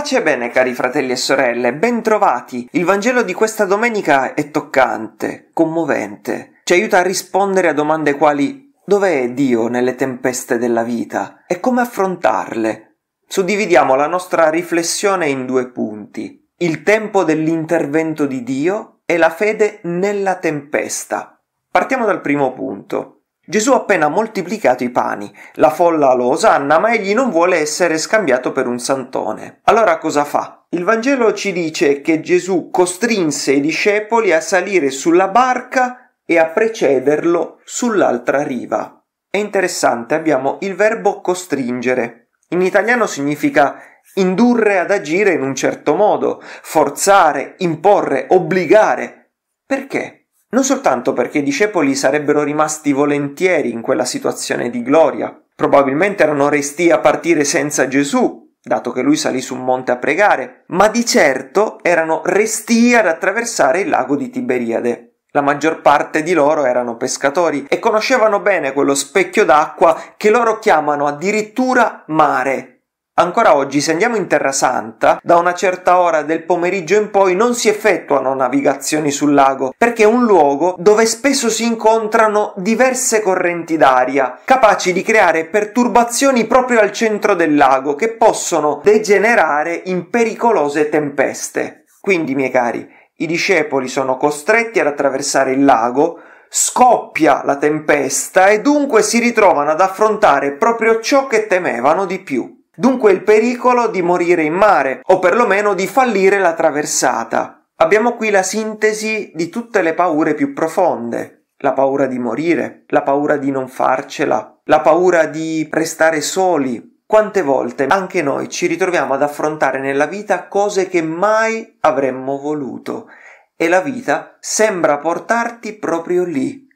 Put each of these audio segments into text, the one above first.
Pace e bene, cari fratelli e sorelle, bentrovati. Il Vangelo di questa domenica è toccante, commovente. Ci aiuta a rispondere a domande quali dove è Dio nelle tempeste della vita e come affrontarle? Suddividiamo la nostra riflessione in due punti. Il tempo dell'intervento di Dio e la fede nella tempesta. Partiamo dal primo punto. Gesù ha appena moltiplicato i pani, la folla lo osanna, ma egli non vuole essere scambiato per un santone. Allora cosa fa? Il Vangelo ci dice che Gesù costrinse i discepoli a salire sulla barca e a precederlo sull'altra riva. È interessante, abbiamo il verbo costringere. In italiano significa indurre ad agire in un certo modo, forzare, imporre, obbligare. Perché? Non soltanto perché i discepoli sarebbero rimasti volentieri in quella situazione di gloria, probabilmente erano resti a partire senza Gesù, dato che lui salì su un monte a pregare, ma di certo erano resti ad attraversare il lago di Tiberiade. La maggior parte di loro erano pescatori e conoscevano bene quello specchio d'acqua che loro chiamano addirittura mare, Ancora oggi, se andiamo in Terra Santa, da una certa ora del pomeriggio in poi non si effettuano navigazioni sul lago, perché è un luogo dove spesso si incontrano diverse correnti d'aria, capaci di creare perturbazioni proprio al centro del lago, che possono degenerare in pericolose tempeste. Quindi, miei cari, i discepoli sono costretti ad attraversare il lago, scoppia la tempesta e dunque si ritrovano ad affrontare proprio ciò che temevano di più dunque il pericolo di morire in mare o perlomeno di fallire la traversata. Abbiamo qui la sintesi di tutte le paure più profonde. La paura di morire, la paura di non farcela, la paura di restare soli. Quante volte anche noi ci ritroviamo ad affrontare nella vita cose che mai avremmo voluto e la vita sembra portarti proprio lì,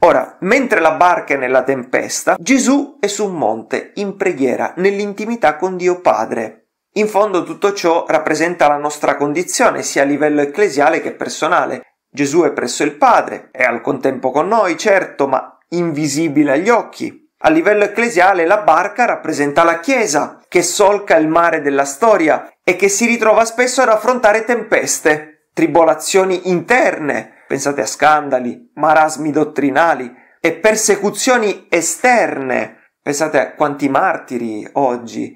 Ora, mentre la barca è nella tempesta, Gesù è su un monte, in preghiera, nell'intimità con Dio Padre. In fondo tutto ciò rappresenta la nostra condizione, sia a livello ecclesiale che personale. Gesù è presso il Padre, è al contempo con noi, certo, ma invisibile agli occhi. A livello ecclesiale la barca rappresenta la Chiesa, che solca il mare della storia e che si ritrova spesso ad affrontare tempeste tribolazioni interne, pensate a scandali, marasmi dottrinali e persecuzioni esterne, pensate a quanti martiri oggi.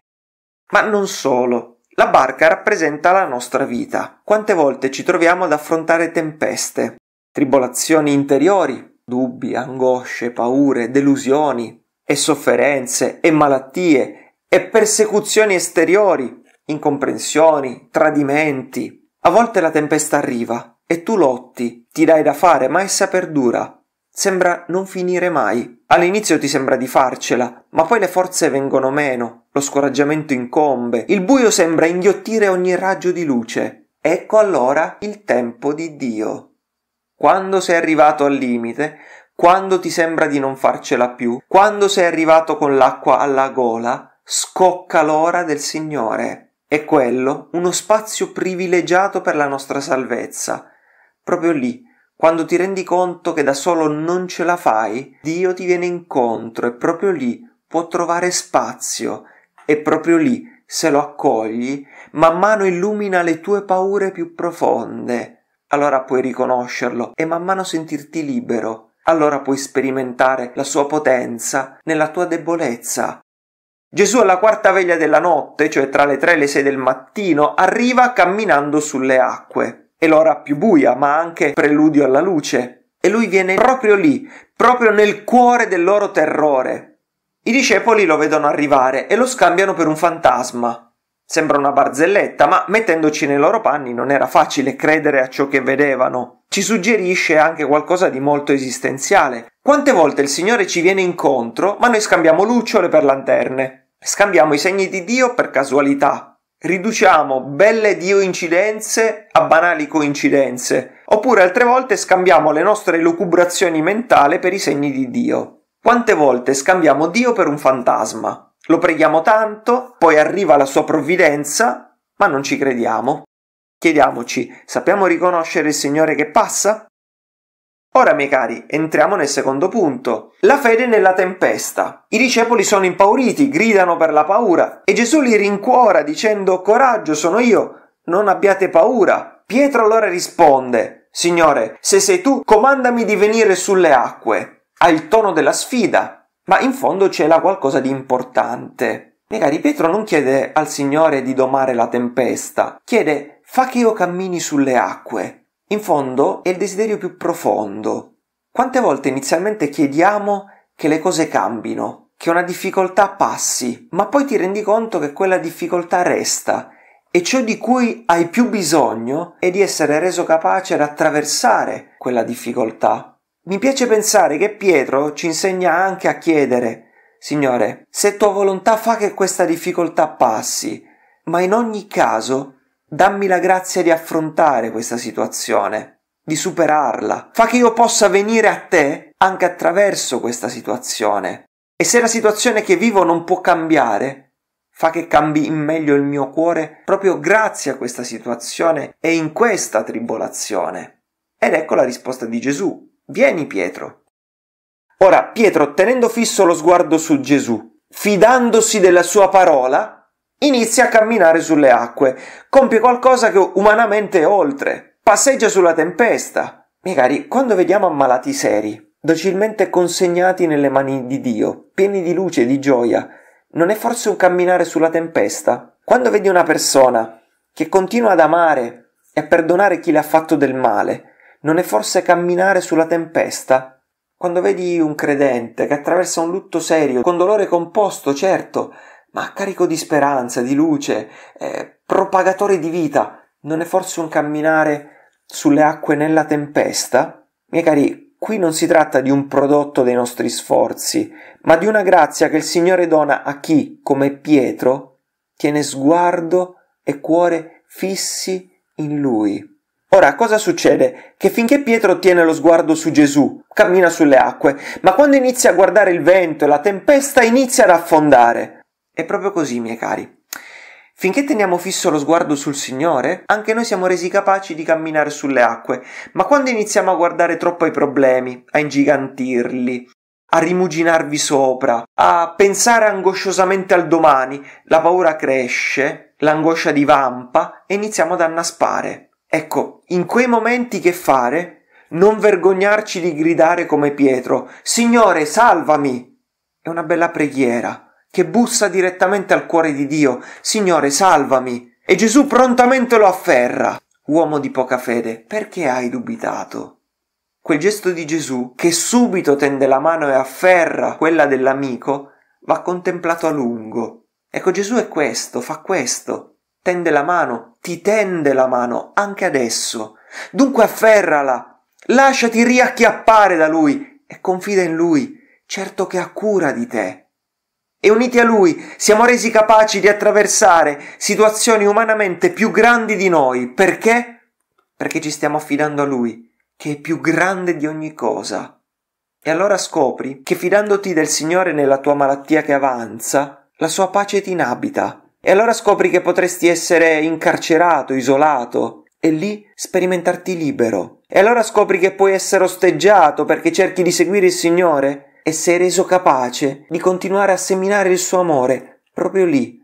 Ma non solo. La barca rappresenta la nostra vita. Quante volte ci troviamo ad affrontare tempeste, tribolazioni interiori, dubbi, angosce, paure, delusioni e sofferenze e malattie e persecuzioni esteriori, incomprensioni, tradimenti, a volte la tempesta arriva e tu lotti, ti dai da fare, ma essa perdura. Sembra non finire mai. All'inizio ti sembra di farcela, ma poi le forze vengono meno, lo scoraggiamento incombe, il buio sembra inghiottire ogni raggio di luce. Ecco allora il tempo di Dio. Quando sei arrivato al limite, quando ti sembra di non farcela più, quando sei arrivato con l'acqua alla gola, scocca l'ora del Signore. È quello uno spazio privilegiato per la nostra salvezza. Proprio lì, quando ti rendi conto che da solo non ce la fai, Dio ti viene incontro e proprio lì può trovare spazio e proprio lì, se lo accogli, man mano illumina le tue paure più profonde. Allora puoi riconoscerlo e man mano sentirti libero. Allora puoi sperimentare la sua potenza nella tua debolezza Gesù alla quarta veglia della notte, cioè tra le tre e le sei del mattino, arriva camminando sulle acque. È l'ora più buia, ma anche preludio alla luce. E lui viene proprio lì, proprio nel cuore del loro terrore. I discepoli lo vedono arrivare e lo scambiano per un fantasma. Sembra una barzelletta, ma mettendoci nei loro panni non era facile credere a ciò che vedevano ci suggerisce anche qualcosa di molto esistenziale. Quante volte il Signore ci viene incontro, ma noi scambiamo lucciole per lanterne, scambiamo i segni di Dio per casualità, riduciamo belle Dio incidenze a banali coincidenze, oppure altre volte scambiamo le nostre lucubrazioni mentali per i segni di Dio. Quante volte scambiamo Dio per un fantasma? Lo preghiamo tanto, poi arriva la sua provvidenza, ma non ci crediamo. Chiediamoci, sappiamo riconoscere il Signore che passa? Ora, miei cari, entriamo nel secondo punto. La fede nella tempesta. I discepoli sono impauriti, gridano per la paura e Gesù li rincuora dicendo Coraggio, sono io, non abbiate paura. Pietro allora risponde Signore, se sei tu, comandami di venire sulle acque. Ha il tono della sfida, ma in fondo c'è là qualcosa di importante. Miei cari, Pietro non chiede al Signore di domare la tempesta, chiede Fa che io cammini sulle acque. In fondo è il desiderio più profondo. Quante volte inizialmente chiediamo che le cose cambino, che una difficoltà passi, ma poi ti rendi conto che quella difficoltà resta e ciò di cui hai più bisogno è di essere reso capace ad attraversare quella difficoltà. Mi piace pensare che Pietro ci insegna anche a chiedere, Signore, se tua volontà fa che questa difficoltà passi, ma in ogni caso Dammi la grazia di affrontare questa situazione, di superarla. Fa che io possa venire a te anche attraverso questa situazione. E se la situazione che vivo non può cambiare, fa che cambi in meglio il mio cuore proprio grazie a questa situazione e in questa tribolazione. Ed ecco la risposta di Gesù. Vieni Pietro. Ora Pietro, tenendo fisso lo sguardo su Gesù, fidandosi della sua parola, Inizia a camminare sulle acque, compie qualcosa che umanamente è oltre, passeggia sulla tempesta. Miei cari, quando vediamo ammalati seri, docilmente consegnati nelle mani di Dio, pieni di luce e di gioia, non è forse un camminare sulla tempesta? Quando vedi una persona che continua ad amare e a perdonare chi le ha fatto del male, non è forse camminare sulla tempesta? Quando vedi un credente che attraversa un lutto serio, con dolore composto, certo, ma carico di speranza, di luce, eh, propagatore di vita, non è forse un camminare sulle acque nella tempesta? Miei cari, qui non si tratta di un prodotto dei nostri sforzi, ma di una grazia che il Signore dona a chi, come Pietro, tiene sguardo e cuore fissi in Lui. Ora, cosa succede? Che finché Pietro tiene lo sguardo su Gesù, cammina sulle acque, ma quando inizia a guardare il vento e la tempesta inizia ad affondare. È proprio così, miei cari. Finché teniamo fisso lo sguardo sul Signore, anche noi siamo resi capaci di camminare sulle acque, ma quando iniziamo a guardare troppo ai problemi, a ingigantirli, a rimuginarvi sopra, a pensare angosciosamente al domani, la paura cresce, l'angoscia divampa e iniziamo ad annaspare. Ecco, in quei momenti che fare? Non vergognarci di gridare come Pietro, Signore, salvami! È una bella preghiera che bussa direttamente al cuore di Dio, Signore, salvami, e Gesù prontamente lo afferra. Uomo di poca fede, perché hai dubitato? Quel gesto di Gesù, che subito tende la mano e afferra quella dell'amico, va contemplato a lungo. Ecco, Gesù è questo, fa questo, tende la mano, ti tende la mano anche adesso. Dunque afferrala, lasciati riacchiappare da lui e confida in lui, certo che ha cura di te e uniti a Lui siamo resi capaci di attraversare situazioni umanamente più grandi di noi. Perché? Perché ci stiamo affidando a Lui, che è più grande di ogni cosa. E allora scopri che fidandoti del Signore nella tua malattia che avanza, la sua pace ti inabita. E allora scopri che potresti essere incarcerato, isolato, e lì sperimentarti libero. E allora scopri che puoi essere osteggiato perché cerchi di seguire il Signore e sei reso capace di continuare a seminare il suo amore proprio lì.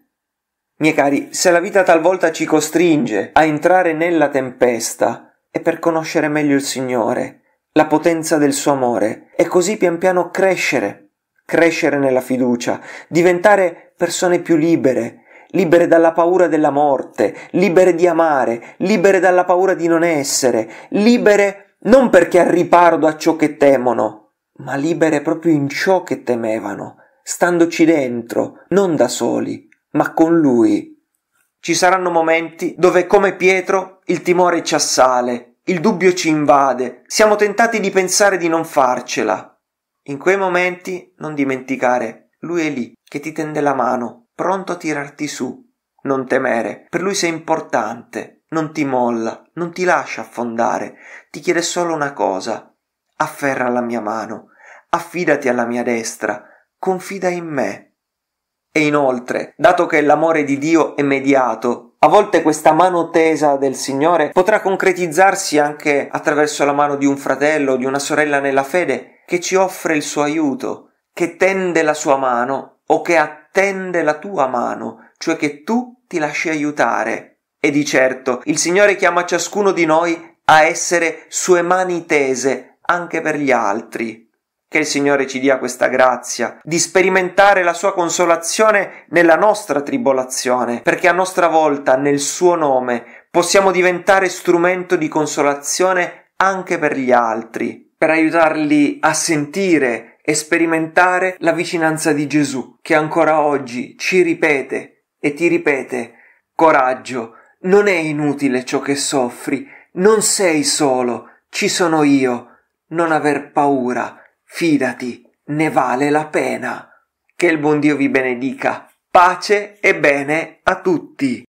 Miei cari, se la vita talvolta ci costringe a entrare nella tempesta, è per conoscere meglio il Signore, la potenza del suo amore, e così pian piano crescere, crescere nella fiducia, diventare persone più libere, libere dalla paura della morte, libere di amare, libere dalla paura di non essere, libere non perché al riparo da ciò che temono, ma libere proprio in ciò che temevano, standoci dentro, non da soli, ma con lui. Ci saranno momenti dove, come Pietro, il timore ci assale, il dubbio ci invade, siamo tentati di pensare di non farcela. In quei momenti non dimenticare, lui è lì che ti tende la mano, pronto a tirarti su. Non temere, per lui sei importante, non ti molla, non ti lascia affondare, ti chiede solo una cosa, afferra la mia mano, affidati alla mia destra, confida in me. E inoltre, dato che l'amore di Dio è mediato, a volte questa mano tesa del Signore potrà concretizzarsi anche attraverso la mano di un fratello o di una sorella nella fede che ci offre il suo aiuto, che tende la sua mano o che attende la tua mano, cioè che tu ti lasci aiutare. E di certo, il Signore chiama ciascuno di noi a essere sue mani tese anche per gli altri. Che il Signore ci dia questa grazia di sperimentare la sua consolazione nella nostra tribolazione, perché a nostra volta, nel suo nome, possiamo diventare strumento di consolazione anche per gli altri, per aiutarli a sentire e sperimentare la vicinanza di Gesù, che ancora oggi ci ripete e ti ripete, coraggio, non è inutile ciò che soffri, non sei solo, ci sono io non aver paura, fidati, ne vale la pena. Che il buon Dio vi benedica. Pace e bene a tutti.